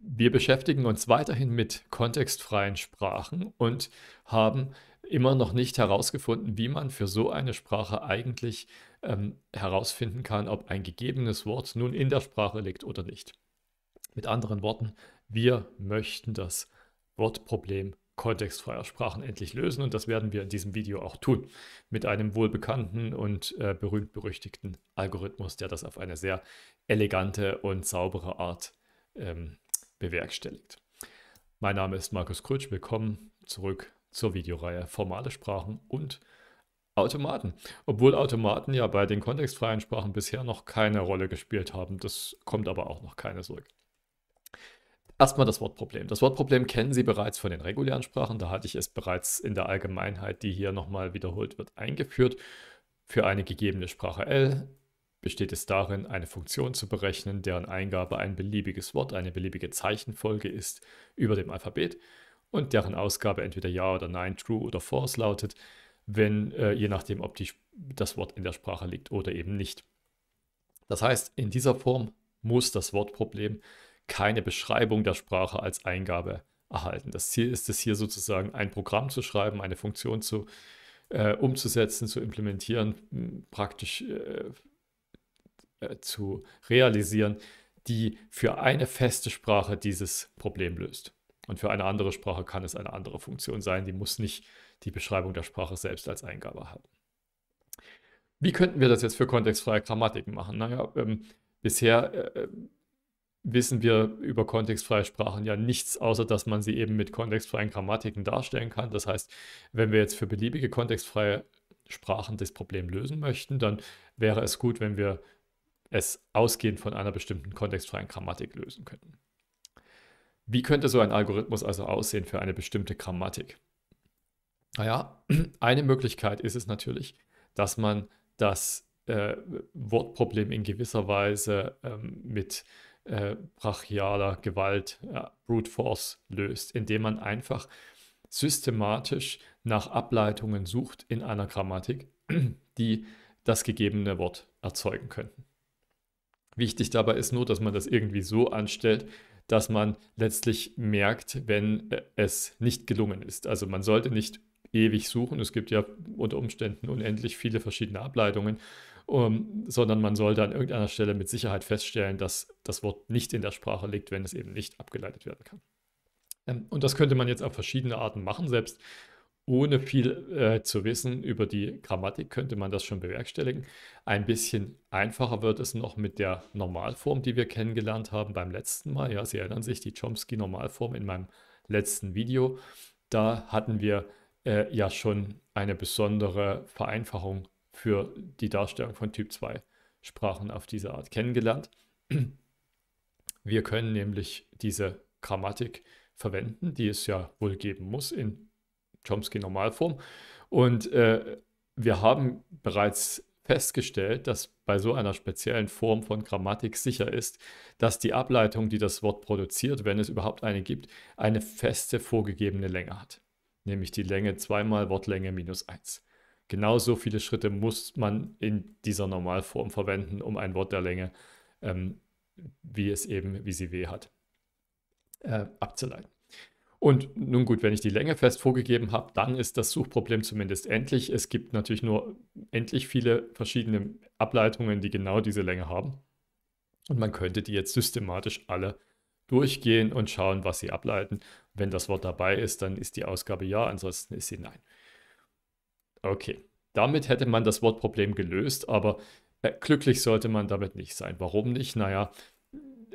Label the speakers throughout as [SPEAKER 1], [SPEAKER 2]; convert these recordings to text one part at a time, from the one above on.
[SPEAKER 1] Wir beschäftigen uns weiterhin mit kontextfreien Sprachen und haben immer noch nicht herausgefunden, wie man für so eine Sprache eigentlich ähm, herausfinden kann, ob ein gegebenes Wort nun in der Sprache liegt oder nicht. Mit anderen Worten, wir möchten das Wortproblem kontextfreier Sprachen endlich lösen und das werden wir in diesem Video auch tun mit einem wohlbekannten und äh, berühmt berüchtigten Algorithmus, der das auf eine sehr elegante und saubere Art ähm, bewerkstelligt. Mein Name ist Markus Krötsch. Willkommen zurück zur Videoreihe Formale Sprachen und Automaten. Obwohl Automaten ja bei den kontextfreien Sprachen bisher noch keine Rolle gespielt haben, das kommt aber auch noch keine zurück. Erstmal das Wortproblem. Das Wortproblem kennen Sie bereits von den regulären Sprachen. Da hatte ich es bereits in der Allgemeinheit, die hier nochmal wiederholt wird, eingeführt. Für eine gegebene Sprache L besteht es darin, eine Funktion zu berechnen, deren Eingabe ein beliebiges Wort, eine beliebige Zeichenfolge ist über dem Alphabet und deren Ausgabe entweder Ja oder Nein, True oder False lautet, wenn äh, je nachdem, ob die, das Wort in der Sprache liegt oder eben nicht. Das heißt, in dieser Form muss das Wortproblem keine Beschreibung der Sprache als Eingabe erhalten. Das Ziel ist es hier sozusagen, ein Programm zu schreiben, eine Funktion zu äh, umzusetzen, zu implementieren, praktisch äh, äh, zu realisieren, die für eine feste Sprache dieses Problem löst. Und für eine andere Sprache kann es eine andere Funktion sein, die muss nicht die Beschreibung der Sprache selbst als Eingabe haben. Wie könnten wir das jetzt für kontextfreie Grammatiken machen? Naja, ähm, bisher äh, ähm, wissen wir über kontextfreie Sprachen ja nichts, außer dass man sie eben mit kontextfreien Grammatiken darstellen kann. Das heißt, wenn wir jetzt für beliebige kontextfreie Sprachen das Problem lösen möchten, dann wäre es gut, wenn wir es ausgehend von einer bestimmten kontextfreien Grammatik lösen können. Wie könnte so ein Algorithmus also aussehen für eine bestimmte Grammatik? Naja, eine Möglichkeit ist es natürlich, dass man das äh, Wortproblem in gewisser Weise ähm, mit äh, brachialer Gewalt, äh, Brute Force löst, indem man einfach systematisch nach Ableitungen sucht in einer Grammatik, die das gegebene Wort erzeugen könnten. Wichtig dabei ist nur, dass man das irgendwie so anstellt, dass man letztlich merkt, wenn äh, es nicht gelungen ist. Also man sollte nicht ewig suchen. Es gibt ja unter Umständen unendlich viele verschiedene Ableitungen, um, ähm, sondern man sollte an irgendeiner Stelle mit Sicherheit feststellen, dass das Wort nicht in der Sprache liegt, wenn es eben nicht abgeleitet werden kann. Ähm, und das könnte man jetzt auf verschiedene Arten machen. Selbst ohne viel äh, zu wissen über die Grammatik könnte man das schon bewerkstelligen. Ein bisschen einfacher wird es noch mit der Normalform, die wir kennengelernt haben beim letzten Mal. Ja, Sie erinnern sich, die Chomsky-Normalform in meinem letzten Video. Da hatten wir äh, ja schon eine besondere Vereinfachung für die Darstellung von Typ 2 Sprachen auf diese Art kennengelernt. Wir können nämlich diese Grammatik verwenden, die es ja wohl geben muss in Chomsky-Normalform. Und äh, wir haben bereits festgestellt, dass bei so einer speziellen Form von Grammatik sicher ist, dass die Ableitung, die das Wort produziert, wenn es überhaupt eine gibt, eine feste vorgegebene Länge hat. Nämlich die Länge zweimal Wortlänge minus 1. Genau so viele Schritte muss man in dieser Normalform verwenden, um ein Wort der Länge, ähm, wie es eben, wie sie weh hat, äh, abzuleiten. Und nun gut, wenn ich die Länge fest vorgegeben habe, dann ist das Suchproblem zumindest endlich. Es gibt natürlich nur endlich viele verschiedene Ableitungen, die genau diese Länge haben. Und man könnte die jetzt systematisch alle durchgehen und schauen, was sie ableiten. Wenn das Wort dabei ist, dann ist die Ausgabe ja, ansonsten ist sie nein. Okay, damit hätte man das Wortproblem gelöst, aber äh, glücklich sollte man damit nicht sein. Warum nicht? Naja,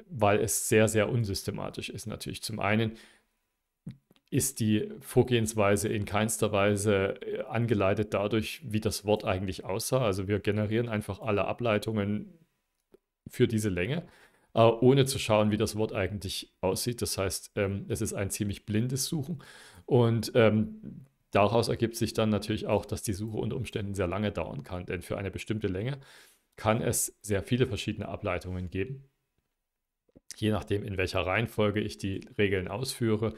[SPEAKER 1] weil es sehr, sehr unsystematisch ist natürlich. Zum einen ist die Vorgehensweise in keinster Weise äh, angeleitet dadurch, wie das Wort eigentlich aussah. Also wir generieren einfach alle Ableitungen für diese Länge, äh, ohne zu schauen, wie das Wort eigentlich aussieht. Das heißt, ähm, es ist ein ziemlich blindes Suchen. Und ähm, daraus ergibt sich dann natürlich auch, dass die Suche unter Umständen sehr lange dauern kann. Denn für eine bestimmte Länge kann es sehr viele verschiedene Ableitungen geben. Je nachdem, in welcher Reihenfolge ich die Regeln ausführe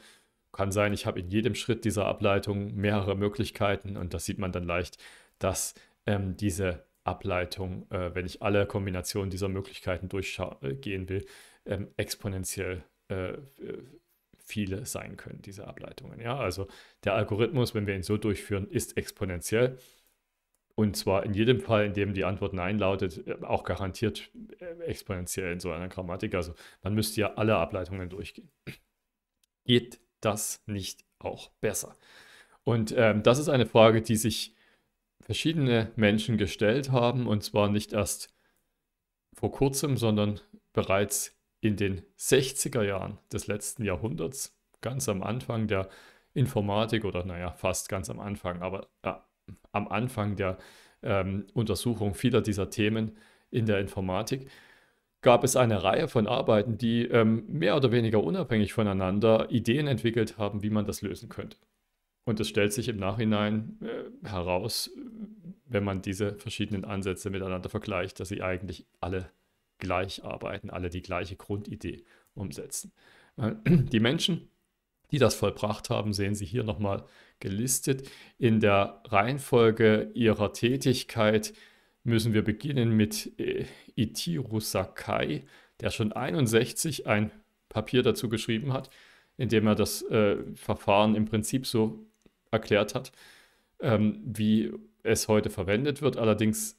[SPEAKER 1] kann sein, ich habe in jedem Schritt dieser Ableitung mehrere Möglichkeiten und das sieht man dann leicht, dass ähm, diese Ableitung, äh, wenn ich alle Kombinationen dieser Möglichkeiten durchgehen äh, will, ähm, exponentiell äh, viele sein können, diese Ableitungen. Ja? Also der Algorithmus, wenn wir ihn so durchführen, ist exponentiell. Und zwar in jedem Fall, in dem die Antwort Nein lautet, äh, auch garantiert äh, exponentiell in so einer Grammatik. Also man müsste ja alle Ableitungen durchgehen. Geht das nicht auch besser? Und ähm, das ist eine Frage, die sich verschiedene Menschen gestellt haben, und zwar nicht erst vor kurzem, sondern bereits in den 60er Jahren des letzten Jahrhunderts, ganz am Anfang der Informatik oder naja, fast ganz am Anfang, aber äh, am Anfang der ähm, Untersuchung vieler dieser Themen in der Informatik gab es eine Reihe von Arbeiten, die ähm, mehr oder weniger unabhängig voneinander Ideen entwickelt haben, wie man das lösen könnte. Und es stellt sich im Nachhinein äh, heraus, wenn man diese verschiedenen Ansätze miteinander vergleicht, dass sie eigentlich alle gleich arbeiten, alle die gleiche Grundidee umsetzen. Äh, die Menschen, die das vollbracht haben, sehen Sie hier nochmal gelistet in der Reihenfolge ihrer Tätigkeit müssen wir beginnen mit äh, Ichiro Sakai, der schon 61 ein Papier dazu geschrieben hat, in dem er das äh, Verfahren im Prinzip so erklärt hat, ähm, wie es heute verwendet wird, allerdings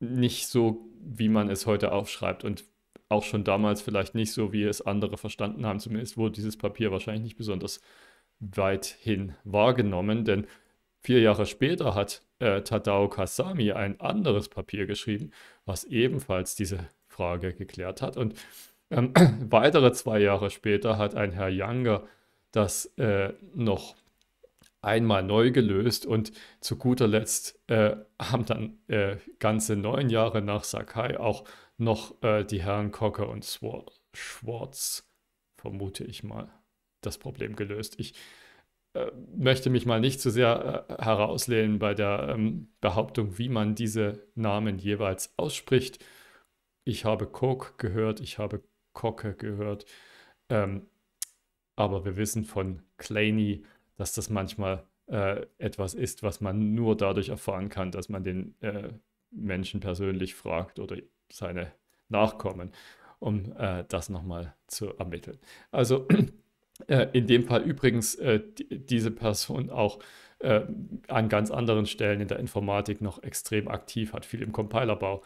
[SPEAKER 1] nicht so, wie man es heute aufschreibt und auch schon damals vielleicht nicht so, wie es andere verstanden haben. Zumindest wurde dieses Papier wahrscheinlich nicht besonders weithin wahrgenommen, denn Vier Jahre später hat äh, Tadao Kasami ein anderes Papier geschrieben, was ebenfalls diese Frage geklärt hat. Und ähm, weitere zwei Jahre später hat ein Herr Younger das äh, noch einmal neu gelöst und zu guter Letzt äh, haben dann äh, ganze neun Jahre nach Sakai auch noch äh, die Herren Cocker und Swar Schwartz, vermute ich mal, das Problem gelöst. Ich äh, möchte mich mal nicht zu sehr äh, herauslehnen bei der ähm, Behauptung, wie man diese Namen jeweils ausspricht. Ich habe Coke gehört, ich habe Kocke gehört. Ähm, aber wir wissen von Claney, dass das manchmal äh, etwas ist, was man nur dadurch erfahren kann, dass man den äh, Menschen persönlich fragt oder seine Nachkommen, um äh, das nochmal zu ermitteln. Also äh, in dem Fall übrigens äh, diese Person auch äh, an ganz anderen Stellen in der Informatik noch extrem aktiv, hat viel im Compilerbau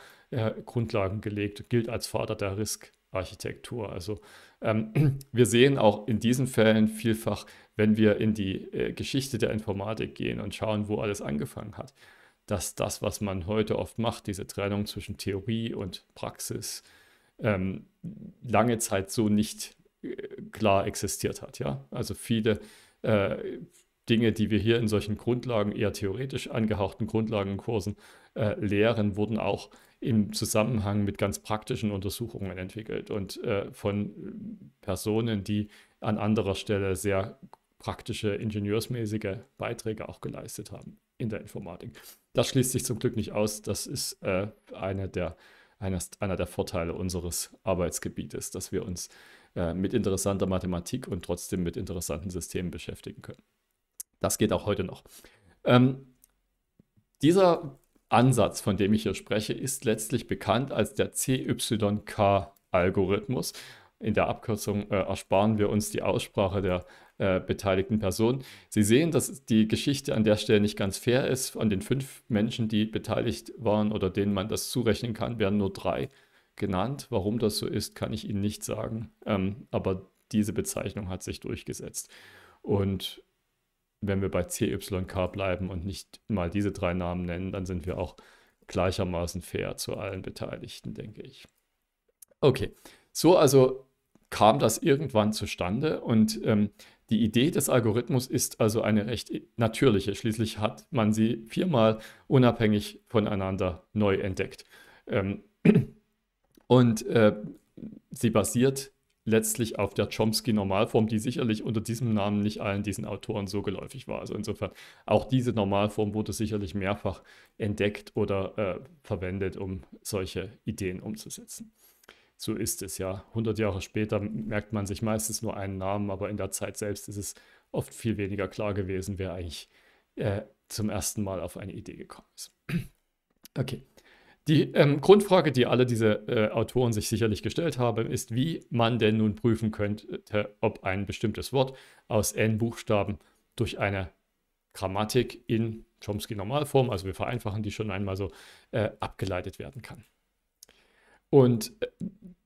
[SPEAKER 1] Grundlagen gelegt, gilt als Vater der RISC-Architektur. Also ähm, wir sehen auch in diesen Fällen vielfach, wenn wir in die äh, Geschichte der Informatik gehen und schauen, wo alles angefangen hat, dass das, was man heute oft macht, diese Trennung zwischen Theorie und Praxis, ähm, lange Zeit so nicht klar existiert hat. Ja? Also viele äh, Dinge, die wir hier in solchen Grundlagen, eher theoretisch angehauchten Grundlagenkursen äh, lehren, wurden auch im Zusammenhang mit ganz praktischen Untersuchungen entwickelt und äh, von Personen, die an anderer Stelle sehr praktische, ingenieursmäßige Beiträge auch geleistet haben in der Informatik. Das schließt sich zum Glück nicht aus. Das ist äh, eine der, eines, einer der Vorteile unseres Arbeitsgebietes, dass wir uns äh, mit interessanter Mathematik und trotzdem mit interessanten Systemen beschäftigen können. Das geht auch heute noch. Ähm, dieser Ansatz, von dem ich hier spreche, ist letztlich bekannt als der CYK-Algorithmus. In der Abkürzung äh, ersparen wir uns die Aussprache der äh, beteiligten Personen. Sie sehen, dass die Geschichte an der Stelle nicht ganz fair ist. An den fünf Menschen, die beteiligt waren oder denen man das zurechnen kann, werden nur drei genannt. Warum das so ist, kann ich Ihnen nicht sagen. Ähm, aber diese Bezeichnung hat sich durchgesetzt. Und wenn wir bei CYK bleiben und nicht mal diese drei Namen nennen, dann sind wir auch gleichermaßen fair zu allen Beteiligten, denke ich. Okay, so also kam das irgendwann zustande und ähm, die Idee des Algorithmus ist also eine recht natürliche. Schließlich hat man sie viermal unabhängig voneinander neu entdeckt. Ähm, und äh, sie basiert letztlich auf der Chomsky-Normalform, die sicherlich unter diesem Namen nicht allen diesen Autoren so geläufig war. Also insofern, auch diese Normalform wurde sicherlich mehrfach entdeckt oder äh, verwendet, um solche Ideen umzusetzen. So ist es ja. 100 Jahre später merkt man sich meistens nur einen Namen, aber in der Zeit selbst ist es oft viel weniger klar gewesen, wer eigentlich äh, zum ersten Mal auf eine Idee gekommen ist. okay. Die ähm, Grundfrage, die alle diese äh, Autoren sich sicherlich gestellt haben, ist, wie man denn nun prüfen könnte, ob ein bestimmtes Wort aus n Buchstaben durch eine Grammatik in Chomsky-Normalform, also wir vereinfachen die schon einmal so, äh, abgeleitet werden kann. Und äh,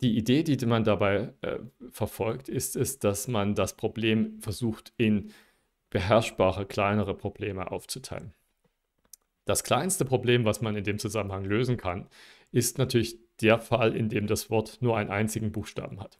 [SPEAKER 1] die Idee, die man dabei äh, verfolgt, ist es, dass man das Problem versucht, in beherrschbare, kleinere Probleme aufzuteilen. Das kleinste Problem, was man in dem Zusammenhang lösen kann, ist natürlich der Fall, in dem das Wort nur einen einzigen Buchstaben hat.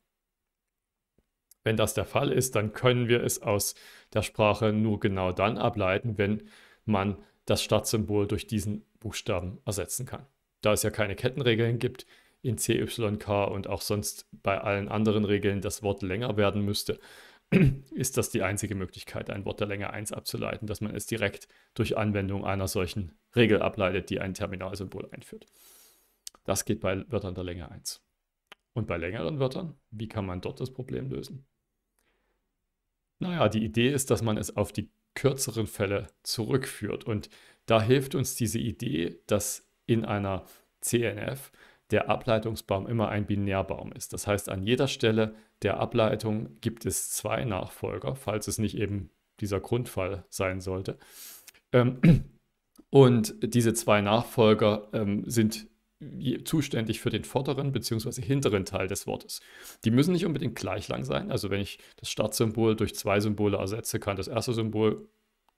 [SPEAKER 1] Wenn das der Fall ist, dann können wir es aus der Sprache nur genau dann ableiten, wenn man das Startsymbol durch diesen Buchstaben ersetzen kann. Da es ja keine Kettenregeln gibt in CYK und auch sonst bei allen anderen Regeln das Wort länger werden müsste, ist das die einzige Möglichkeit, ein Wort der Länge 1 abzuleiten, dass man es direkt durch Anwendung einer solchen Regel ableitet, die ein Terminalsymbol einführt. Das geht bei Wörtern der Länge 1. Und bei längeren Wörtern, wie kann man dort das Problem lösen? Naja, die Idee ist, dass man es auf die kürzeren Fälle zurückführt. Und da hilft uns diese Idee, dass in einer CNF der Ableitungsbaum immer ein Binärbaum ist. Das heißt, an jeder Stelle der Ableitung gibt es zwei Nachfolger, falls es nicht eben dieser Grundfall sein sollte. Ähm, und diese zwei Nachfolger ähm, sind zuständig für den vorderen bzw. hinteren Teil des Wortes. Die müssen nicht unbedingt gleich lang sein. Also wenn ich das Startsymbol durch zwei Symbole ersetze, kann das erste Symbol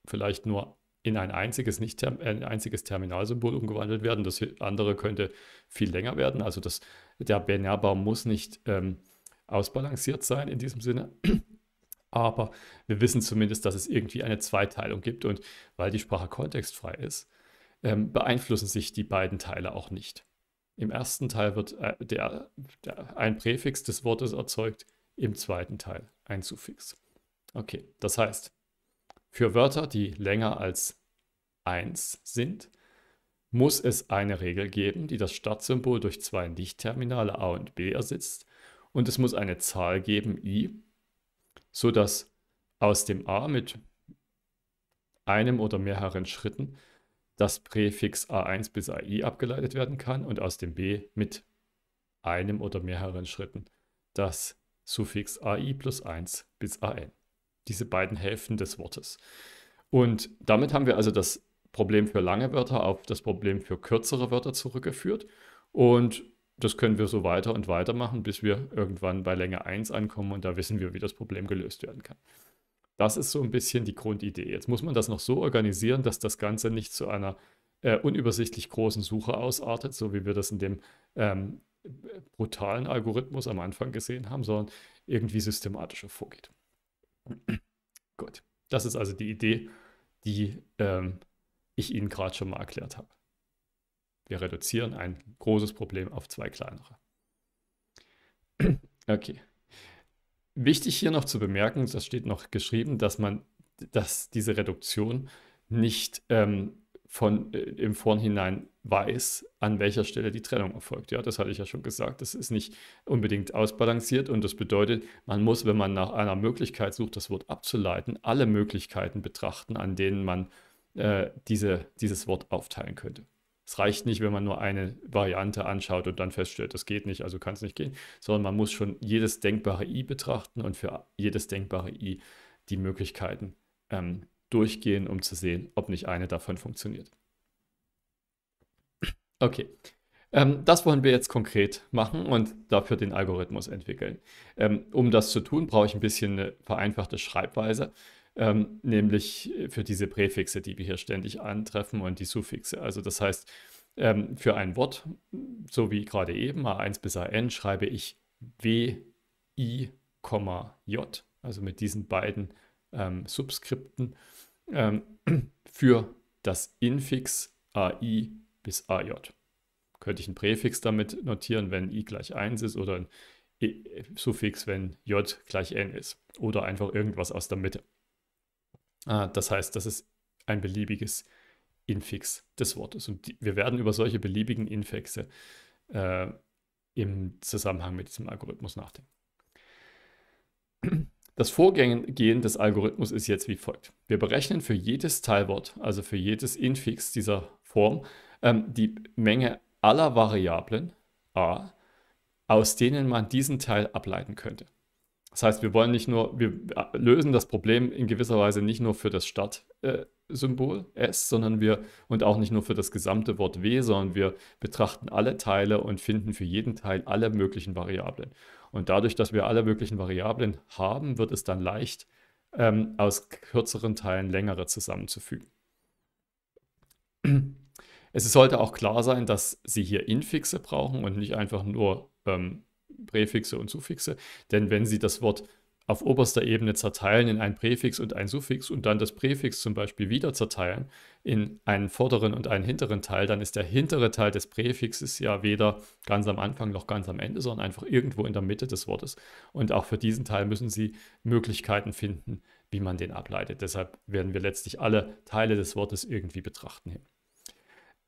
[SPEAKER 1] vielleicht nur in ein einziges, nicht äh, ein einziges Terminalsymbol umgewandelt werden. Das andere könnte viel länger werden. Also das, der Binärbaum muss nicht ähm, ausbalanciert sein in diesem Sinne. Aber wir wissen zumindest, dass es irgendwie eine Zweiteilung gibt. Und weil die Sprache kontextfrei ist, ähm, beeinflussen sich die beiden Teile auch nicht. Im ersten Teil wird äh, der, der, ein Präfix des Wortes erzeugt, im zweiten Teil ein Suffix. Okay, das heißt, für Wörter, die länger als 1 sind, muss es eine Regel geben, die das Startsymbol durch zwei Nichtterminale a und b ersetzt und es muss eine Zahl geben i, sodass aus dem a mit einem oder mehreren Schritten das Präfix a1 bis ai abgeleitet werden kann und aus dem b mit einem oder mehreren Schritten das Suffix ai plus 1 bis an diese beiden Hälften des Wortes. Und damit haben wir also das Problem für lange Wörter auf das Problem für kürzere Wörter zurückgeführt. Und das können wir so weiter und weiter machen, bis wir irgendwann bei Länge 1 ankommen und da wissen wir, wie das Problem gelöst werden kann. Das ist so ein bisschen die Grundidee. Jetzt muss man das noch so organisieren, dass das Ganze nicht zu einer äh, unübersichtlich großen Suche ausartet, so wie wir das in dem ähm, brutalen Algorithmus am Anfang gesehen haben, sondern irgendwie systematischer vorgeht. Gut, das ist also die Idee, die ähm, ich Ihnen gerade schon mal erklärt habe. Wir reduzieren ein großes Problem auf zwei kleinere. okay. Wichtig hier noch zu bemerken, das steht noch geschrieben, dass man, dass diese Reduktion nicht ähm, von äh, im Vornhinein weiß, an welcher Stelle die Trennung erfolgt. Ja, das hatte ich ja schon gesagt. Das ist nicht unbedingt ausbalanciert und das bedeutet, man muss, wenn man nach einer Möglichkeit sucht, das Wort abzuleiten, alle Möglichkeiten betrachten, an denen man äh, diese, dieses Wort aufteilen könnte. Es reicht nicht, wenn man nur eine Variante anschaut und dann feststellt, das geht nicht, also kann es nicht gehen, sondern man muss schon jedes denkbare i betrachten und für jedes denkbare i die Möglichkeiten ähm, durchgehen, um zu sehen, ob nicht eine davon funktioniert. Okay, ähm, das wollen wir jetzt konkret machen und dafür den Algorithmus entwickeln. Ähm, um das zu tun, brauche ich ein bisschen eine vereinfachte Schreibweise, ähm, nämlich für diese Präfixe, die wir hier ständig antreffen und die Suffixe. Also das heißt, ähm, für ein Wort, so wie gerade eben, A1 bis AN, schreibe ich W, I, J, also mit diesen beiden ähm, Subskripten ähm, für das Infix AI bis AJ. Könnte ich einen Präfix damit notieren, wenn i gleich 1 ist oder ein e äh, Suffix, wenn j gleich n ist oder einfach irgendwas aus der Mitte. Ah, das heißt, das ist ein beliebiges Infix des Wortes. Und die, wir werden über solche beliebigen Infixe äh, im Zusammenhang mit diesem Algorithmus nachdenken. Das Vorgehen des Algorithmus ist jetzt wie folgt. Wir berechnen für jedes Teilwort, also für jedes Infix dieser Form, ähm, die Menge aller Variablen a, aus denen man diesen Teil ableiten könnte. Das heißt, wir wollen nicht nur, wir äh, lösen das Problem in gewisser Weise nicht nur für das Stadtsymbol äh, S, sondern wir und auch nicht nur für das gesamte Wort W, sondern wir betrachten alle Teile und finden für jeden Teil alle möglichen Variablen. Und dadurch, dass wir alle möglichen Variablen haben, wird es dann leicht, ähm, aus kürzeren Teilen längere zusammenzufügen. Es sollte auch klar sein, dass Sie hier Infixe brauchen und nicht einfach nur ähm, Präfixe und Suffixe, denn wenn Sie das Wort auf oberster Ebene zerteilen in ein Präfix und ein Suffix und dann das Präfix zum Beispiel wieder zerteilen in einen vorderen und einen hinteren Teil, dann ist der hintere Teil des Präfixes ja weder ganz am Anfang noch ganz am Ende, sondern einfach irgendwo in der Mitte des Wortes. Und auch für diesen Teil müssen Sie Möglichkeiten finden, wie man den ableitet. Deshalb werden wir letztlich alle Teile des Wortes irgendwie betrachten.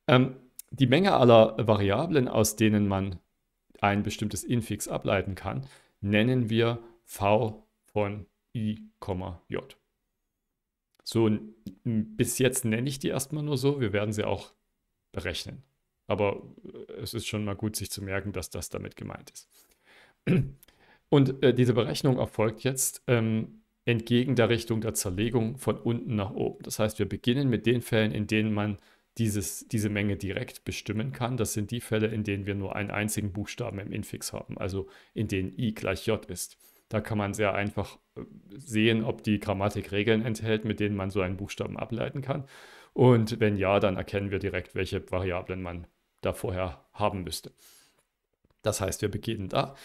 [SPEAKER 1] Ähm, die Menge aller Variablen, aus denen man ein bestimmtes Infix ableiten kann, nennen wir V von i, j. So, bis jetzt nenne ich die erstmal nur so. Wir werden sie auch berechnen. Aber äh, es ist schon mal gut, sich zu merken, dass das damit gemeint ist. Und äh, diese Berechnung erfolgt jetzt ähm, entgegen der Richtung der Zerlegung von unten nach oben. Das heißt, wir beginnen mit den Fällen, in denen man dieses, diese Menge direkt bestimmen kann. Das sind die Fälle, in denen wir nur einen einzigen Buchstaben im Infix haben, also in denen i gleich j ist. Da kann man sehr einfach äh, sehen, ob die Grammatik Regeln enthält, mit denen man so einen Buchstaben ableiten kann. Und wenn ja, dann erkennen wir direkt, welche Variablen man da vorher haben müsste. Das heißt, wir beginnen da.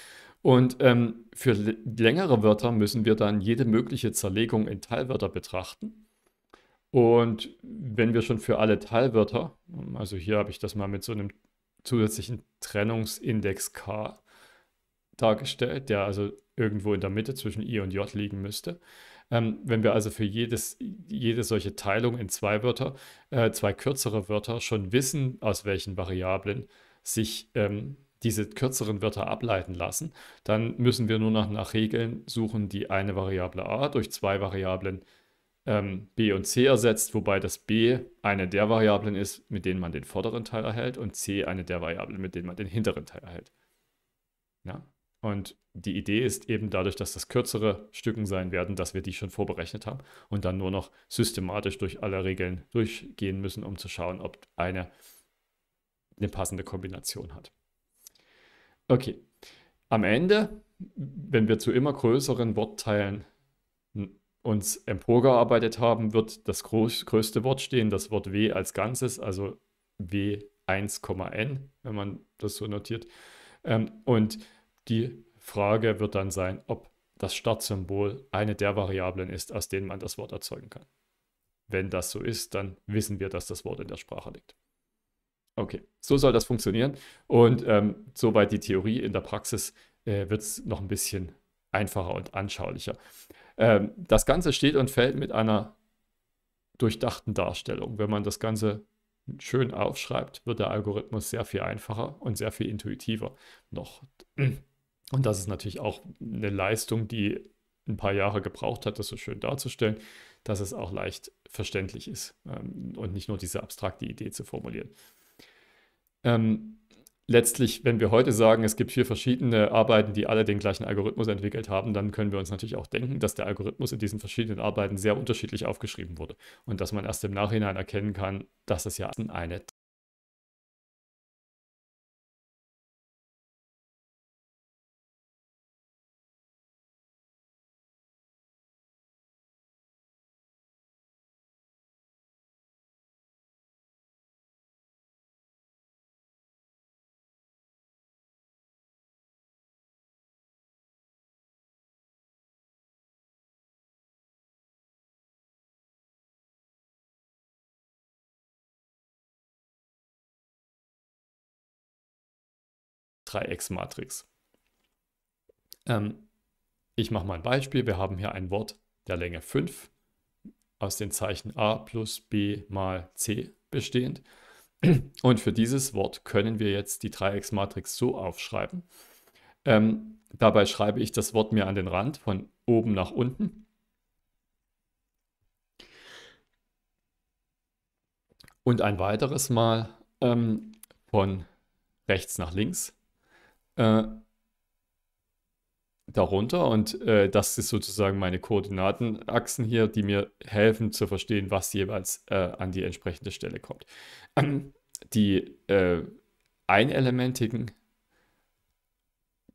[SPEAKER 1] Und ähm, für längere Wörter müssen wir dann jede mögliche Zerlegung in Teilwörter betrachten. Und wenn wir schon für alle Teilwörter, also hier habe ich das mal mit so einem zusätzlichen Trennungsindex k dargestellt, der also irgendwo in der Mitte zwischen i und j liegen müsste. Ähm, wenn wir also für jedes, jede solche Teilung in zwei Wörter, äh, zwei kürzere Wörter schon wissen, aus welchen Variablen sich ähm, diese kürzeren Wörter ableiten lassen, dann müssen wir nur noch nach Regeln suchen, die eine Variable a durch zwei Variablen ähm, b und c ersetzt, wobei das b eine der Variablen ist, mit denen man den vorderen Teil erhält und c eine der Variablen, mit denen man den hinteren Teil erhält. Ja? Und die Idee ist eben dadurch, dass das kürzere Stücken sein werden, dass wir die schon vorberechnet haben und dann nur noch systematisch durch alle Regeln durchgehen müssen, um zu schauen, ob eine eine passende Kombination hat. Okay, am Ende, wenn wir zu immer größeren Wortteilen uns emporgearbeitet haben, wird das groß, größte Wort stehen, das Wort W als Ganzes, also W1,n, wenn man das so notiert. Ähm, und die Frage wird dann sein, ob das Startsymbol eine der Variablen ist, aus denen man das Wort erzeugen kann. Wenn das so ist, dann wissen wir, dass das Wort in der Sprache liegt. Okay, so soll das funktionieren. Und ähm, soweit die Theorie. In der Praxis äh, wird es noch ein bisschen einfacher und anschaulicher. Ähm, das Ganze steht und fällt mit einer durchdachten Darstellung. Wenn man das Ganze schön aufschreibt, wird der Algorithmus sehr viel einfacher und sehr viel intuitiver noch. Und das ist natürlich auch eine Leistung, die ein paar Jahre gebraucht hat, das so schön darzustellen, dass es auch leicht verständlich ist ähm, und nicht nur diese abstrakte Idee zu formulieren. Ähm, letztlich, wenn wir heute sagen, es gibt vier verschiedene Arbeiten, die alle den gleichen Algorithmus entwickelt haben, dann können wir uns natürlich auch denken, dass der Algorithmus in diesen verschiedenen Arbeiten sehr unterschiedlich aufgeschrieben wurde und dass man erst im Nachhinein erkennen kann, dass es ja eine Dreiecksmatrix. Ähm, ich mache mal ein Beispiel. Wir haben hier ein Wort der Länge 5 aus den Zeichen a plus b mal c bestehend. Und für dieses Wort können wir jetzt die Dreiecksmatrix so aufschreiben. Ähm, dabei schreibe ich das Wort mir an den Rand von oben nach unten. Und ein weiteres Mal ähm, von rechts nach links. Äh, darunter und äh, das ist sozusagen meine Koordinatenachsen hier, die mir helfen zu verstehen, was jeweils äh, an die entsprechende Stelle kommt. Die äh, einelementigen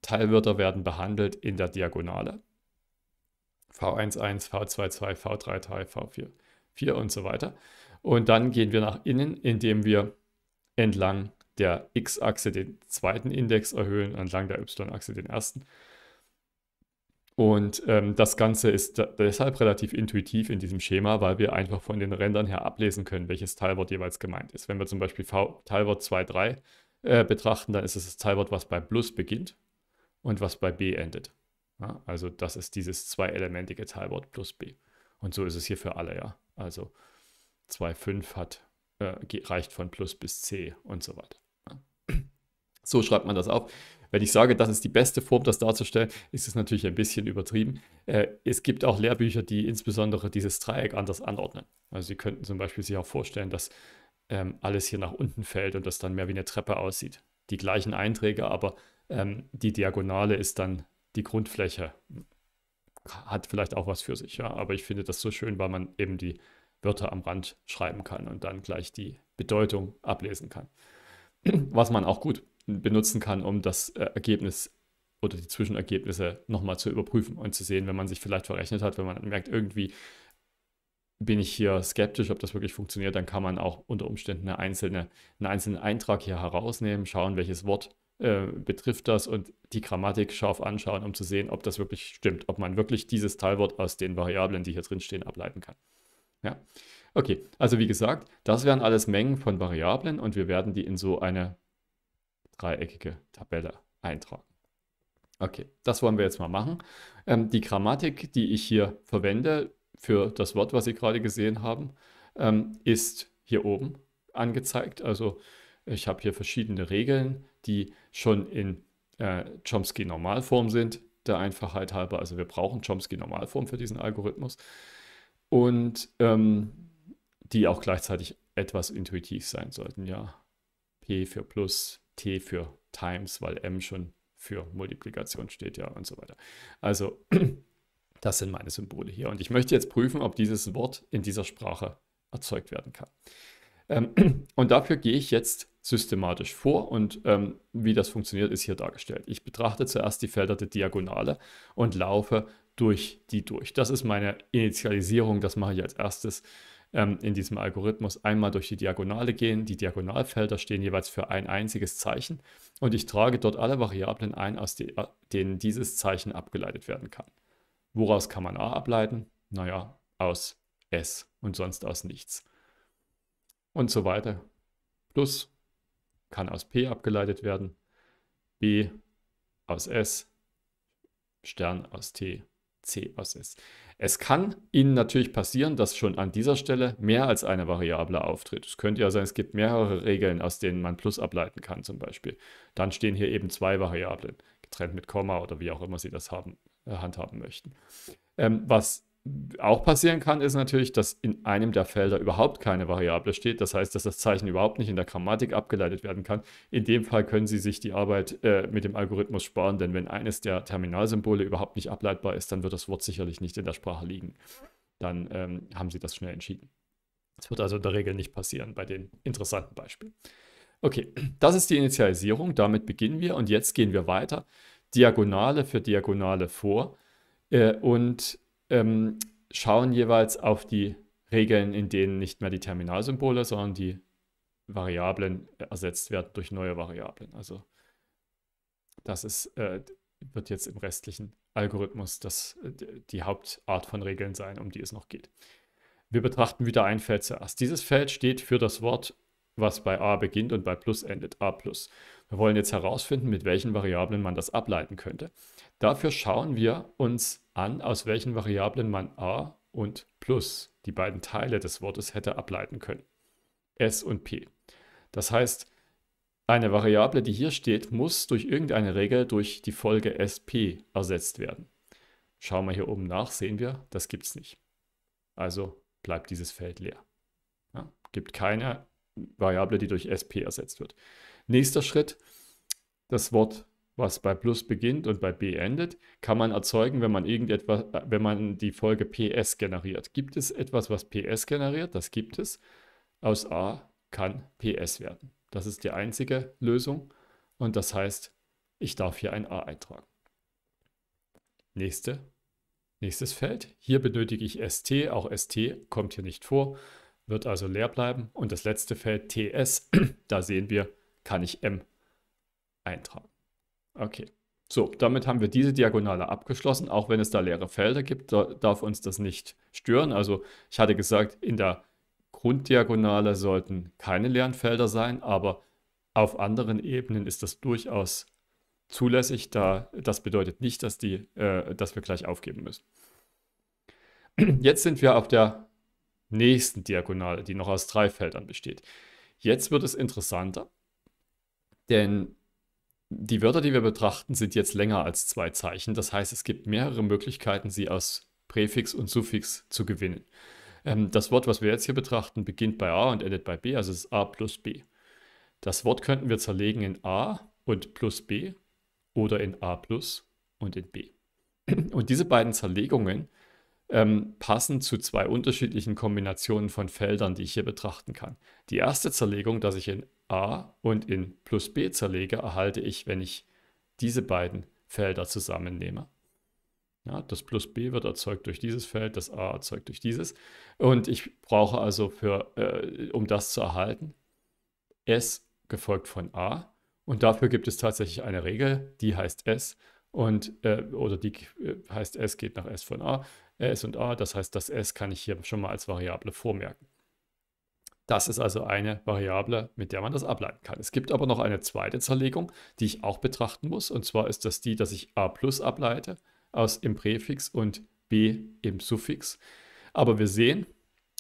[SPEAKER 1] Teilwörter werden behandelt in der Diagonale. V11, V22, V33, v 44 und so weiter. Und dann gehen wir nach innen, indem wir entlang der x-Achse den zweiten Index erhöhen, entlang der y-Achse den ersten. Und ähm, das Ganze ist deshalb relativ intuitiv in diesem Schema, weil wir einfach von den Rändern her ablesen können, welches Teilwort jeweils gemeint ist. Wenn wir zum Beispiel v Teilwort 2, 3 äh, betrachten, dann ist es das Teilwort, was bei Plus beginnt und was bei B endet. Ja, also das ist dieses zweielementige Teilwort plus B. Und so ist es hier für alle, ja. Also 2,5 hat äh, reicht von plus bis C und so weiter. So schreibt man das auf. Wenn ich sage, das ist die beste Form, das darzustellen, ist es natürlich ein bisschen übertrieben. Äh, es gibt auch Lehrbücher, die insbesondere dieses Dreieck anders anordnen. Also Sie könnten zum Beispiel sich auch vorstellen, dass ähm, alles hier nach unten fällt und das dann mehr wie eine Treppe aussieht. Die gleichen Einträge, aber ähm, die Diagonale ist dann die Grundfläche. Hat vielleicht auch was für sich, ja. Aber ich finde das so schön, weil man eben die Wörter am Rand schreiben kann und dann gleich die Bedeutung ablesen kann. was man auch gut benutzen kann, um das äh, Ergebnis oder die Zwischenergebnisse nochmal zu überprüfen und zu sehen, wenn man sich vielleicht verrechnet hat, wenn man merkt, irgendwie bin ich hier skeptisch, ob das wirklich funktioniert, dann kann man auch unter Umständen eine einzelne, einen einzelnen Eintrag hier herausnehmen, schauen, welches Wort äh, betrifft das und die Grammatik scharf anschauen, um zu sehen, ob das wirklich stimmt, ob man wirklich dieses Teilwort aus den Variablen, die hier drinstehen, ableiten kann. Ja, okay, also wie gesagt, das wären alles Mengen von Variablen und wir werden die in so eine dreieckige Tabelle eintragen. Okay, das wollen wir jetzt mal machen. Ähm, die Grammatik, die ich hier verwende für das Wort, was Sie gerade gesehen haben, ähm, ist hier oben angezeigt. Also ich habe hier verschiedene Regeln, die schon in äh, Chomsky-Normalform sind, der Einfachheit halber. Also wir brauchen Chomsky-Normalform für diesen Algorithmus und ähm, die auch gleichzeitig etwas intuitiv sein sollten. Ja, P für Plus, T für Times, weil M schon für Multiplikation steht ja und so weiter. Also das sind meine Symbole hier. Und ich möchte jetzt prüfen, ob dieses Wort in dieser Sprache erzeugt werden kann. Ähm, und dafür gehe ich jetzt systematisch vor und ähm, wie das funktioniert, ist hier dargestellt. Ich betrachte zuerst die Felder der Diagonale und laufe durch die durch. Das ist meine Initialisierung, das mache ich als erstes ähm, in diesem Algorithmus einmal durch die Diagonale gehen. Die Diagonalfelder stehen jeweils für ein einziges Zeichen und ich trage dort alle Variablen ein, aus die, äh, denen dieses Zeichen abgeleitet werden kann. Woraus kann man A ableiten? Naja, aus S und sonst aus nichts. Und so weiter. Plus kann aus P abgeleitet werden, B aus S, Stern aus T, C aus S. Es kann Ihnen natürlich passieren, dass schon an dieser Stelle mehr als eine Variable auftritt. Es könnte ja sein, es gibt mehrere Regeln, aus denen man Plus ableiten kann zum Beispiel. Dann stehen hier eben zwei Variablen, getrennt mit Komma oder wie auch immer Sie das haben, äh, handhaben möchten. Ähm, was auch passieren kann, ist natürlich, dass in einem der Felder überhaupt keine Variable steht. Das heißt, dass das Zeichen überhaupt nicht in der Grammatik abgeleitet werden kann. In dem Fall können Sie sich die Arbeit äh, mit dem Algorithmus sparen, denn wenn eines der Terminalsymbole überhaupt nicht ableitbar ist, dann wird das Wort sicherlich nicht in der Sprache liegen. Dann ähm, haben Sie das schnell entschieden. Das wird also in der Regel nicht passieren bei den interessanten Beispielen. Okay, das ist die Initialisierung. Damit beginnen wir und jetzt gehen wir weiter. Diagonale für Diagonale vor äh, und ähm, schauen jeweils auf die Regeln, in denen nicht mehr die Terminalsymbole, sondern die Variablen ersetzt werden durch neue Variablen. Also das ist, äh, wird jetzt im restlichen Algorithmus das, äh, die Hauptart von Regeln sein, um die es noch geht. Wir betrachten wieder ein Feld zuerst. Dieses Feld steht für das Wort, was bei a beginnt und bei plus endet, a plus. Wir wollen jetzt herausfinden, mit welchen Variablen man das ableiten könnte. Dafür schauen wir uns an, aus welchen Variablen man a und plus, die beiden Teile des Wortes, hätte ableiten können. s und p. Das heißt, eine Variable, die hier steht, muss durch irgendeine Regel durch die Folge sp ersetzt werden. Schauen wir hier oben nach, sehen wir, das gibt es nicht. Also bleibt dieses Feld leer. Ja, gibt keine Variable, die durch sp ersetzt wird. Nächster Schritt, das Wort was bei Plus beginnt und bei B endet, kann man erzeugen, wenn man irgendetwas, äh, wenn man die Folge PS generiert. Gibt es etwas, was PS generiert? Das gibt es. Aus A kann PS werden. Das ist die einzige Lösung. Und das heißt, ich darf hier ein A eintragen. Nächste, nächstes Feld. Hier benötige ich ST. Auch ST kommt hier nicht vor, wird also leer bleiben. Und das letzte Feld TS, da sehen wir, kann ich M eintragen. Okay. So, damit haben wir diese Diagonale abgeschlossen. Auch wenn es da leere Felder gibt, da darf uns das nicht stören. Also ich hatte gesagt, in der Grunddiagonale sollten keine leeren Felder sein, aber auf anderen Ebenen ist das durchaus zulässig. Da, das bedeutet nicht, dass, die, äh, dass wir gleich aufgeben müssen. Jetzt sind wir auf der nächsten Diagonale, die noch aus drei Feldern besteht. Jetzt wird es interessanter, denn die Wörter, die wir betrachten, sind jetzt länger als zwei Zeichen. Das heißt, es gibt mehrere Möglichkeiten, sie aus Präfix und Suffix zu gewinnen. Ähm, das Wort, was wir jetzt hier betrachten, beginnt bei A und endet bei B, also es ist A plus B. Das Wort könnten wir zerlegen in A und plus B oder in A plus und in B. Und diese beiden Zerlegungen ähm, passen zu zwei unterschiedlichen Kombinationen von Feldern, die ich hier betrachten kann. Die erste Zerlegung, dass ich in a und in plus b zerlege, erhalte ich, wenn ich diese beiden Felder zusammennehme. Ja, das plus b wird erzeugt durch dieses Feld, das a erzeugt durch dieses. Und ich brauche also, für, äh, um das zu erhalten, s gefolgt von a. Und dafür gibt es tatsächlich eine Regel, die heißt s. Und, äh, oder die äh, heißt s geht nach s von a. s und a, das heißt, das s kann ich hier schon mal als Variable vormerken. Das ist also eine Variable, mit der man das ableiten kann. Es gibt aber noch eine zweite Zerlegung, die ich auch betrachten muss. Und zwar ist das die, dass ich a plus ableite aus im Präfix und b im Suffix. Aber wir sehen,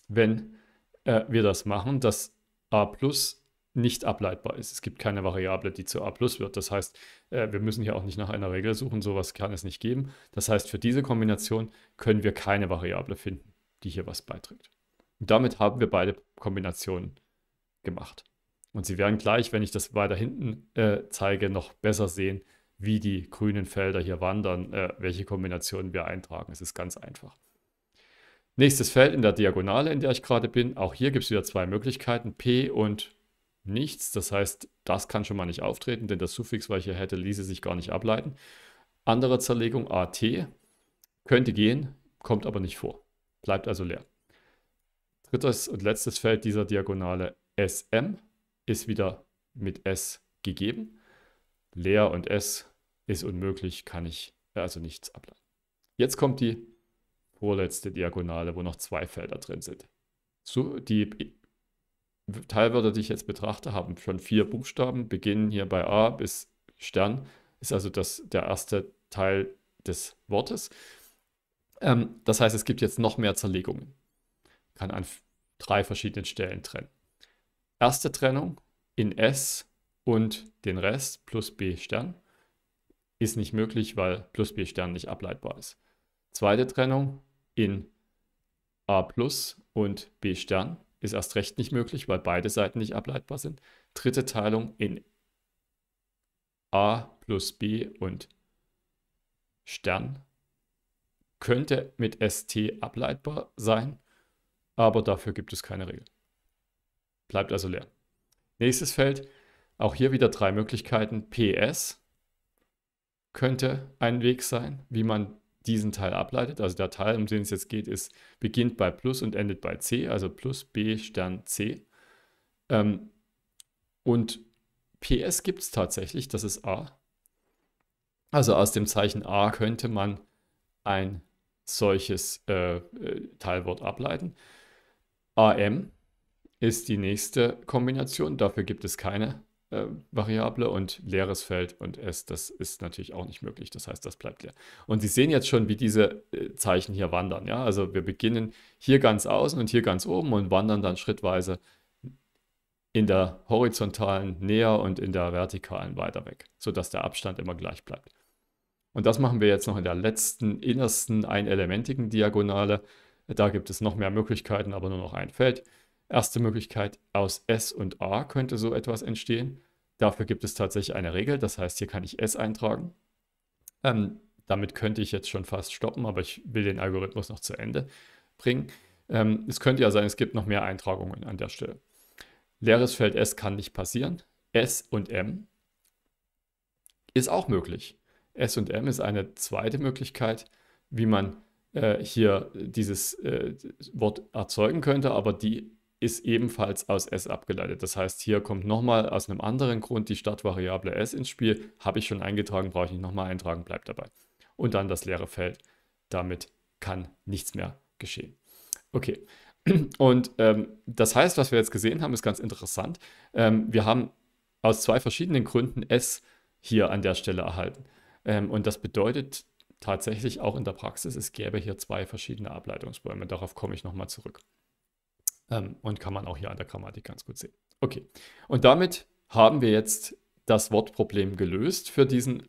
[SPEAKER 1] wenn äh, wir das machen, dass a plus nicht ableitbar ist. Es gibt keine Variable, die zu a plus wird. Das heißt, äh, wir müssen hier auch nicht nach einer Regel suchen, So etwas kann es nicht geben. Das heißt, für diese Kombination können wir keine Variable finden, die hier was beiträgt. Und damit haben wir beide Kombinationen gemacht. Und Sie werden gleich, wenn ich das weiter hinten äh, zeige, noch besser sehen, wie die grünen Felder hier wandern, äh, welche Kombinationen wir eintragen. Es ist ganz einfach. Nächstes Feld in der Diagonale, in der ich gerade bin. Auch hier gibt es wieder zwei Möglichkeiten, P und nichts. Das heißt, das kann schon mal nicht auftreten, denn das Suffix, was ich hier hätte, ließe sich gar nicht ableiten. Andere Zerlegung AT könnte gehen, kommt aber nicht vor. Bleibt also leer. Drittes und letztes Feld dieser Diagonale SM ist wieder mit S gegeben. Leer und S ist unmöglich, kann ich also nichts ableiten. Jetzt kommt die vorletzte Diagonale, wo noch zwei Felder drin sind. So, die Teilwörter, die ich jetzt betrachte, haben schon vier Buchstaben, beginnen hier bei A bis Stern, ist also das, der erste Teil des Wortes. Ähm, das heißt, es gibt jetzt noch mehr Zerlegungen kann an drei verschiedenen Stellen trennen. Erste Trennung in S und den Rest plus B Stern ist nicht möglich, weil plus B Stern nicht ableitbar ist. Zweite Trennung in A plus und B Stern ist erst recht nicht möglich, weil beide Seiten nicht ableitbar sind. Dritte Teilung in A plus B und Stern könnte mit ST ableitbar sein, aber dafür gibt es keine Regel. Bleibt also leer. Nächstes Feld, auch hier wieder drei Möglichkeiten. PS könnte ein Weg sein, wie man diesen Teil ableitet. Also der Teil, um den es jetzt geht, ist, beginnt bei Plus und endet bei C, also Plus B Stern C. Ähm, und PS gibt es tatsächlich, das ist A. Also aus dem Zeichen A könnte man ein solches äh, äh Teilwort ableiten. AM ist die nächste Kombination. Dafür gibt es keine äh, Variable und leeres Feld und S, das ist natürlich auch nicht möglich. Das heißt, das bleibt leer. Und Sie sehen jetzt schon, wie diese äh, Zeichen hier wandern. Ja? Also wir beginnen hier ganz außen und hier ganz oben und wandern dann schrittweise in der horizontalen näher und in der vertikalen weiter weg, sodass der Abstand immer gleich bleibt. Und das machen wir jetzt noch in der letzten, innersten, einelementigen Diagonale. Da gibt es noch mehr Möglichkeiten, aber nur noch ein Feld. Erste Möglichkeit, aus S und A könnte so etwas entstehen. Dafür gibt es tatsächlich eine Regel, das heißt, hier kann ich S eintragen. Ähm, damit könnte ich jetzt schon fast stoppen, aber ich will den Algorithmus noch zu Ende bringen. Ähm, es könnte ja sein, es gibt noch mehr Eintragungen an der Stelle. Leeres Feld S kann nicht passieren. S und M ist auch möglich. S und M ist eine zweite Möglichkeit, wie man äh, hier dieses äh, Wort erzeugen könnte, aber die ist ebenfalls aus S abgeleitet. Das heißt, hier kommt nochmal aus einem anderen Grund die Startvariable S ins Spiel. Habe ich schon eingetragen, brauche ich nicht nochmal eintragen, bleibt dabei. Und dann das leere Feld. Damit kann nichts mehr geschehen. Okay, und ähm, das heißt, was wir jetzt gesehen haben, ist ganz interessant. Ähm, wir haben aus zwei verschiedenen Gründen S hier an der Stelle erhalten. Ähm, und das bedeutet tatsächlich auch in der Praxis, es gäbe hier zwei verschiedene Ableitungsbäume. Darauf komme ich nochmal zurück. Ähm, und kann man auch hier an der Grammatik ganz gut sehen. Okay, und damit haben wir jetzt das Wortproblem gelöst für diesen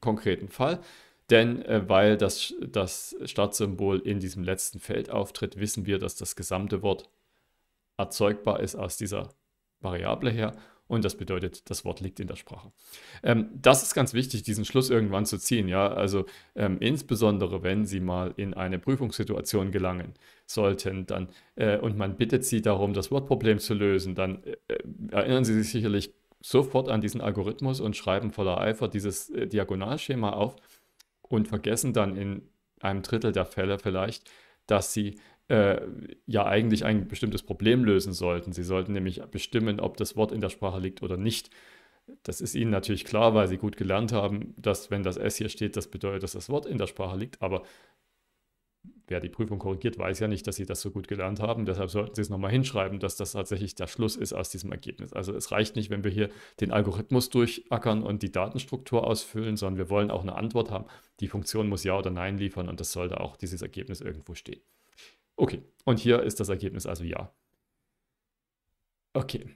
[SPEAKER 1] konkreten Fall. Denn äh, weil das, das Startsymbol in diesem letzten Feld auftritt, wissen wir, dass das gesamte Wort erzeugbar ist aus dieser Variable her und das bedeutet, das Wort liegt in der Sprache. Ähm, das ist ganz wichtig, diesen Schluss irgendwann zu ziehen. Ja, also ähm, insbesondere, wenn Sie mal in eine Prüfungssituation gelangen sollten, dann äh, und man bittet Sie darum, das Wortproblem zu lösen, dann äh, äh erinnern Sie sich sicherlich sofort an diesen Algorithmus und schreiben voller Eifer dieses äh, Diagonalschema auf und vergessen dann in einem Drittel der Fälle vielleicht dass sie äh, ja eigentlich ein bestimmtes Problem lösen sollten. Sie sollten nämlich bestimmen, ob das Wort in der Sprache liegt oder nicht. Das ist ihnen natürlich klar, weil sie gut gelernt haben, dass wenn das S hier steht, das bedeutet, dass das Wort in der Sprache liegt. Aber wer die Prüfung korrigiert, weiß ja nicht, dass sie das so gut gelernt haben. Deshalb sollten sie es nochmal hinschreiben, dass das tatsächlich der Schluss ist aus diesem Ergebnis. Also es reicht nicht, wenn wir hier den Algorithmus durchackern und die Datenstruktur ausfüllen, sondern wir wollen auch eine Antwort haben. Die Funktion muss Ja oder Nein liefern und das sollte auch dieses Ergebnis irgendwo stehen. Okay, und hier ist das Ergebnis also Ja. Okay,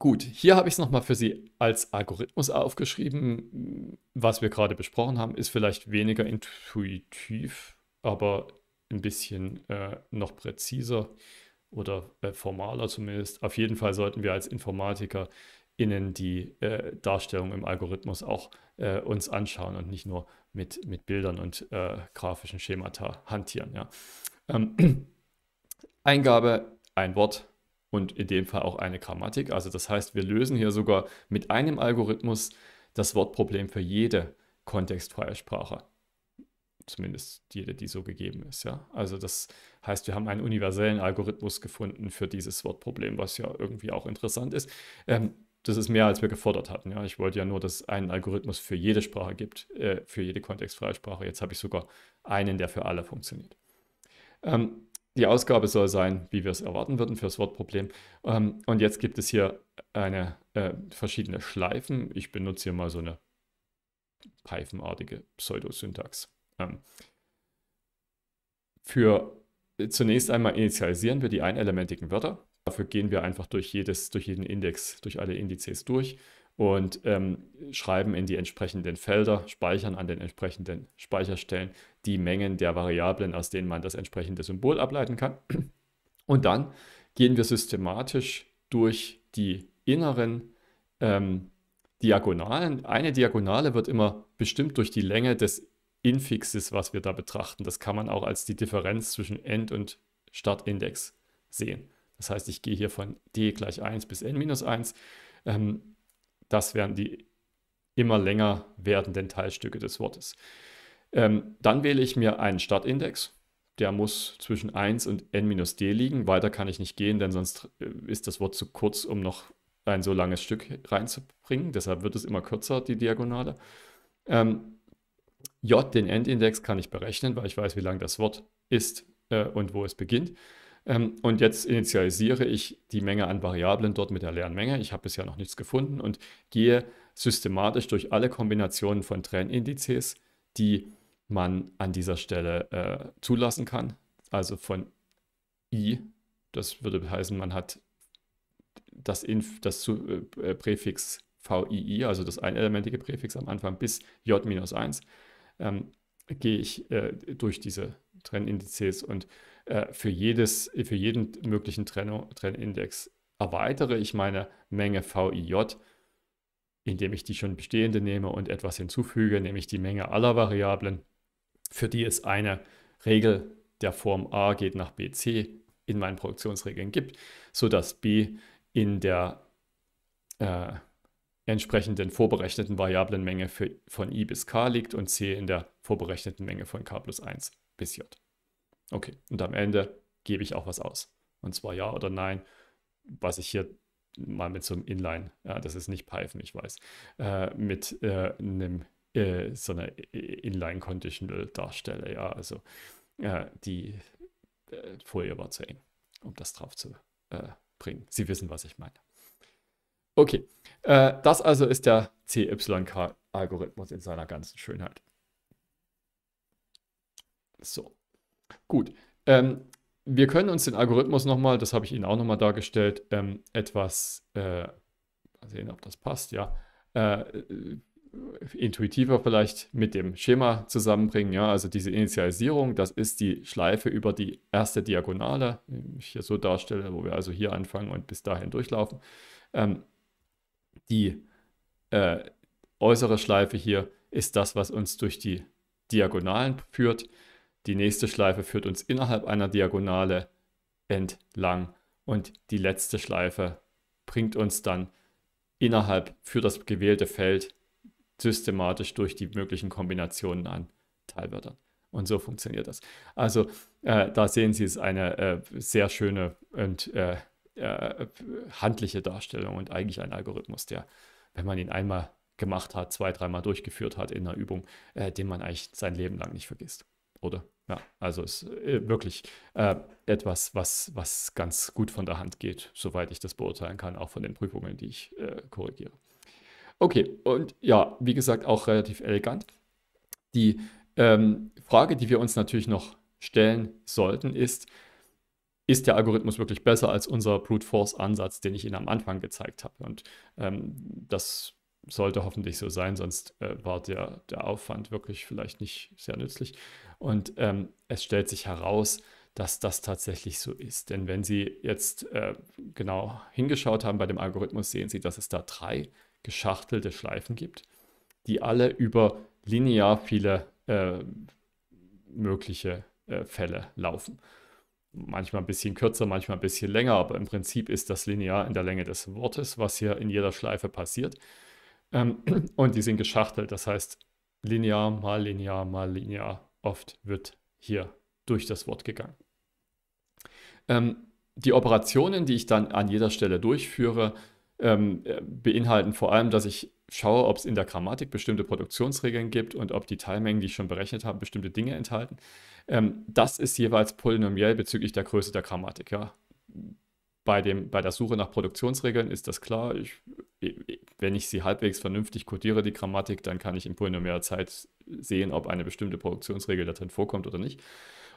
[SPEAKER 1] Gut, hier habe ich es nochmal für Sie als Algorithmus aufgeschrieben. Was wir gerade besprochen haben, ist vielleicht weniger intuitiv, aber ein bisschen äh, noch präziser oder äh, formaler zumindest. Auf jeden Fall sollten wir als Informatiker innen die äh, Darstellung im Algorithmus auch äh, uns anschauen und nicht nur mit, mit Bildern und äh, grafischen Schemata hantieren. Ja. Ähm, Eingabe, ein Wort und in dem Fall auch eine Grammatik. Also das heißt, wir lösen hier sogar mit einem Algorithmus das Wortproblem für jede kontextfreie Sprache zumindest jede, die so gegeben ist. Ja? Also das heißt, wir haben einen universellen Algorithmus gefunden für dieses Wortproblem, was ja irgendwie auch interessant ist. Ähm, das ist mehr, als wir gefordert hatten. Ja? Ich wollte ja nur, dass es einen Algorithmus für jede Sprache gibt, äh, für jede kontextfreie Sprache. Jetzt habe ich sogar einen, der für alle funktioniert. Ähm, die Ausgabe soll sein, wie wir es erwarten würden für das Wortproblem. Ähm, und jetzt gibt es hier eine, äh, verschiedene Schleifen. Ich benutze hier mal so eine Python-artige Pseudosyntax. Ähm, für äh, zunächst einmal initialisieren wir die einelementigen Wörter. Dafür gehen wir einfach durch, jedes, durch jeden Index, durch alle Indizes durch und ähm, schreiben in die entsprechenden Felder, speichern an den entsprechenden Speicherstellen die Mengen der Variablen, aus denen man das entsprechende Symbol ableiten kann. Und dann gehen wir systematisch durch die inneren ähm, Diagonalen. Eine Diagonale wird immer bestimmt durch die Länge des Infix ist, was wir da betrachten. Das kann man auch als die Differenz zwischen End- und Startindex sehen. Das heißt, ich gehe hier von d gleich 1 bis n minus 1. Ähm, das wären die immer länger werdenden Teilstücke des Wortes. Ähm, dann wähle ich mir einen Startindex. Der muss zwischen 1 und n minus d liegen. Weiter kann ich nicht gehen, denn sonst äh, ist das Wort zu kurz, um noch ein so langes Stück reinzubringen. Deshalb wird es immer kürzer, die Diagonale. Ähm, J, den Endindex, kann ich berechnen, weil ich weiß, wie lang das Wort ist äh, und wo es beginnt. Ähm, und jetzt initialisiere ich die Menge an Variablen dort mit der leeren Menge. Ich habe bisher noch nichts gefunden und gehe systematisch durch alle Kombinationen von Trennindizes, die man an dieser Stelle äh, zulassen kann. Also von i, das würde heißen, man hat das, Inf, das äh, Präfix VII, also das einelementige Präfix am Anfang, bis j-1 ähm, gehe ich äh, durch diese Trendindizes und äh, für, jedes, für jeden möglichen Trend, Trendindex erweitere ich meine Menge VIJ, indem ich die schon bestehende nehme und etwas hinzufüge, nämlich die Menge aller Variablen, für die es eine Regel der Form a geht nach bc in meinen Produktionsregeln gibt, sodass b in der äh, entsprechenden vorberechneten variablen Menge für, von i bis k liegt und c in der vorberechneten Menge von k plus 1 bis j. Okay, und am Ende gebe ich auch was aus. Und zwar ja oder nein, was ich hier mal mit so einem Inline, ja, das ist nicht Python, ich weiß, äh, mit äh, einem äh, so einer Inline-Conditional darstelle. Ja, also äh, die äh, Folie war zu eng, um das drauf zu äh, bringen. Sie wissen, was ich meine. Okay. Äh, das also ist der CYK-Algorithmus in seiner ganzen Schönheit. So, gut. Ähm, wir können uns den Algorithmus nochmal, das habe ich Ihnen auch nochmal dargestellt, ähm, etwas äh, sehen, ob das passt, ja. Äh, äh, intuitiver vielleicht mit dem Schema zusammenbringen. Ja, also diese Initialisierung, das ist die Schleife über die erste Diagonale, die ich hier so darstelle, wo wir also hier anfangen und bis dahin durchlaufen. Ähm, die äh, äußere Schleife hier ist das, was uns durch die Diagonalen führt. Die nächste Schleife führt uns innerhalb einer Diagonale entlang und die letzte Schleife bringt uns dann innerhalb für das gewählte Feld systematisch durch die möglichen Kombinationen an Teilwörtern. Und so funktioniert das. Also äh, da sehen Sie es eine äh, sehr schöne und äh, äh, handliche Darstellung und eigentlich ein Algorithmus, der, wenn man ihn einmal gemacht hat, zwei, dreimal durchgeführt hat in einer Übung, äh, den man eigentlich sein Leben lang nicht vergisst. Oder? Ja, also ist äh, wirklich äh, etwas, was, was ganz gut von der Hand geht, soweit ich das beurteilen kann, auch von den Prüfungen, die ich äh, korrigiere. Okay, und ja, wie gesagt, auch relativ elegant. Die ähm, Frage, die wir uns natürlich noch stellen sollten, ist, ist der Algorithmus wirklich besser als unser Brute Force-Ansatz, den ich Ihnen am Anfang gezeigt habe. Und ähm, das sollte hoffentlich so sein, sonst äh, war der, der Aufwand wirklich vielleicht nicht sehr nützlich. Und ähm, es stellt sich heraus, dass das tatsächlich so ist. Denn wenn Sie jetzt äh, genau hingeschaut haben bei dem Algorithmus, sehen Sie, dass es da drei geschachtelte Schleifen gibt, die alle über linear viele äh, mögliche äh, Fälle laufen manchmal ein bisschen kürzer, manchmal ein bisschen länger, aber im Prinzip ist das linear in der Länge des Wortes, was hier in jeder Schleife passiert. Ähm, und die sind geschachtelt, das heißt linear mal linear mal linear. Oft wird hier durch das Wort gegangen. Ähm, die Operationen, die ich dann an jeder Stelle durchführe, ähm, äh, beinhalten vor allem, dass ich schaue, ob es in der Grammatik bestimmte Produktionsregeln gibt und ob die Teilmengen, die ich schon berechnet habe, bestimmte Dinge enthalten. Ähm, das ist jeweils polynomiell bezüglich der Größe der Grammatik. Ja. Bei, dem, bei der Suche nach Produktionsregeln ist das klar. Ich, wenn ich sie halbwegs vernünftig codiere, die Grammatik, dann kann ich in polynomialer Zeit sehen, ob eine bestimmte Produktionsregel da drin vorkommt oder nicht.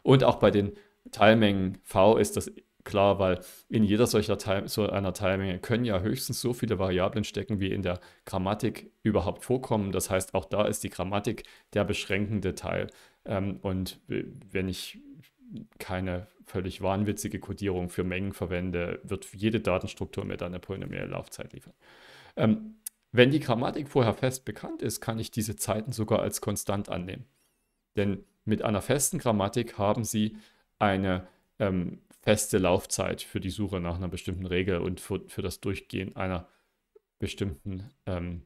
[SPEAKER 1] Und auch bei den Teilmengen V ist das klar, weil in jeder solcher Teil, so einer Teilmenge können ja höchstens so viele Variablen stecken, wie in der Grammatik überhaupt vorkommen. Das heißt, auch da ist die Grammatik der beschränkende Teil. Ähm, und wenn ich keine völlig wahnwitzige Codierung für Mengen verwende, wird jede Datenstruktur mir dann eine polynomielle Laufzeit liefern. Ähm, wenn die Grammatik vorher fest bekannt ist, kann ich diese Zeiten sogar als konstant annehmen. Denn mit einer festen Grammatik haben Sie eine ähm, feste Laufzeit für die Suche nach einer bestimmten Regel und für, für das Durchgehen einer bestimmten ähm,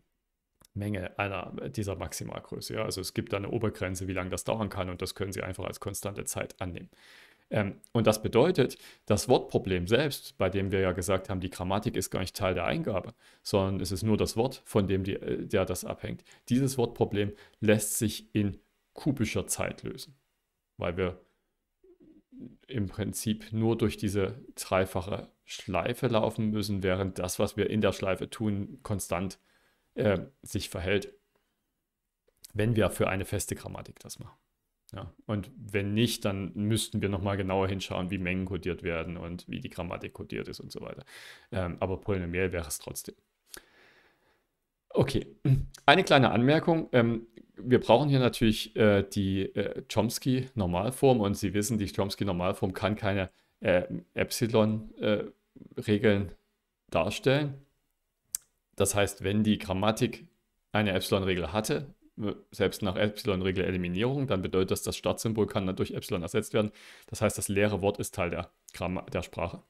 [SPEAKER 1] Menge einer dieser Maximalgröße. Ja? Also es gibt da eine Obergrenze, wie lange das dauern kann und das können Sie einfach als konstante Zeit annehmen. Ähm, und das bedeutet, das Wortproblem selbst, bei dem wir ja gesagt haben, die Grammatik ist gar nicht Teil der Eingabe, sondern es ist nur das Wort, von dem die, äh, der das abhängt. Dieses Wortproblem lässt sich in kubischer Zeit lösen, weil wir im Prinzip nur durch diese dreifache Schleife laufen müssen, während das, was wir in der Schleife tun, konstant ist äh, sich verhält, wenn wir für eine feste Grammatik das machen. Ja, und wenn nicht, dann müssten wir nochmal genauer hinschauen, wie Mengen kodiert werden und wie die Grammatik kodiert ist und so weiter. Ähm, aber polynomial wäre es trotzdem. Okay, eine kleine Anmerkung. Ähm, wir brauchen hier natürlich äh, die äh, Chomsky-Normalform und Sie wissen, die Chomsky-Normalform kann keine äh, Epsilon-Regeln äh, darstellen. Das heißt, wenn die Grammatik eine Epsilon-Regel hatte, selbst nach Epsilon-Regel Eliminierung, dann bedeutet das, das Startsymbol kann dann durch Epsilon ersetzt werden. Das heißt, das leere Wort ist Teil der, Gramm der Sprache.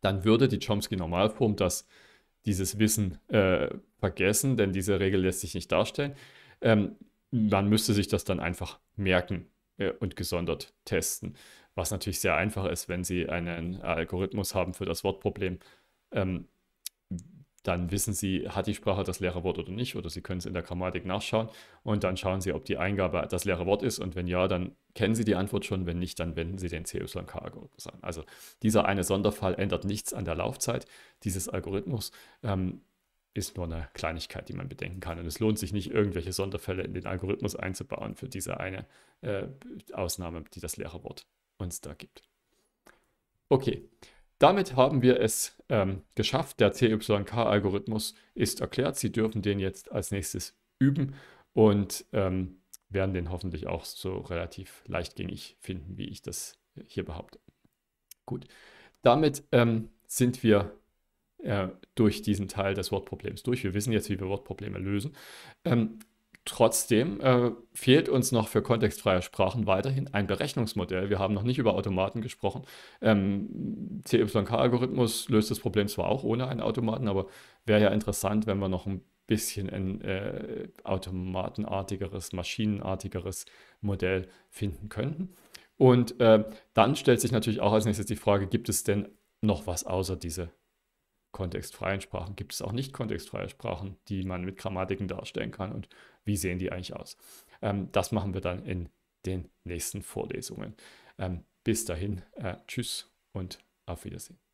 [SPEAKER 1] Dann würde die Chomsky-Normalform dieses Wissen äh, vergessen, denn diese Regel lässt sich nicht darstellen. Ähm, man müsste sich das dann einfach merken äh, und gesondert testen, was natürlich sehr einfach ist, wenn Sie einen Algorithmus haben für das Wortproblem. Ähm, dann wissen Sie, hat die Sprache das leere Wort oder nicht, oder Sie können es in der Grammatik nachschauen und dann schauen Sie, ob die Eingabe das leere Wort ist und wenn ja, dann kennen Sie die Antwort schon, wenn nicht, dann wenden Sie den CYK-Algorithmus an. Also dieser eine Sonderfall ändert nichts an der Laufzeit dieses Algorithmus. Ähm, ist nur eine Kleinigkeit, die man bedenken kann. Und es lohnt sich nicht, irgendwelche Sonderfälle in den Algorithmus einzubauen für diese eine äh, Ausnahme, die das leere Wort uns da gibt. Okay, damit haben wir es ähm, geschafft. Der cyk algorithmus ist erklärt. Sie dürfen den jetzt als nächstes üben und ähm, werden den hoffentlich auch so relativ leichtgängig finden, wie ich das hier behaupte. Gut, damit ähm, sind wir äh, durch diesen Teil des Wortproblems durch. Wir wissen jetzt, wie wir Wortprobleme lösen. Ähm, Trotzdem äh, fehlt uns noch für kontextfreie Sprachen weiterhin ein Berechnungsmodell. Wir haben noch nicht über Automaten gesprochen. Ähm, CYK-Algorithmus löst das Problem zwar auch ohne einen Automaten, aber wäre ja interessant, wenn wir noch ein bisschen ein äh, automatenartigeres, maschinenartigeres Modell finden könnten. Und äh, dann stellt sich natürlich auch als nächstes die Frage, gibt es denn noch was außer diese kontextfreien Sprachen? Gibt es auch nicht kontextfreie Sprachen, die man mit Grammatiken darstellen kann? Und wie sehen die eigentlich aus? Ähm, das machen wir dann in den nächsten Vorlesungen. Ähm, bis dahin, äh, tschüss und auf Wiedersehen.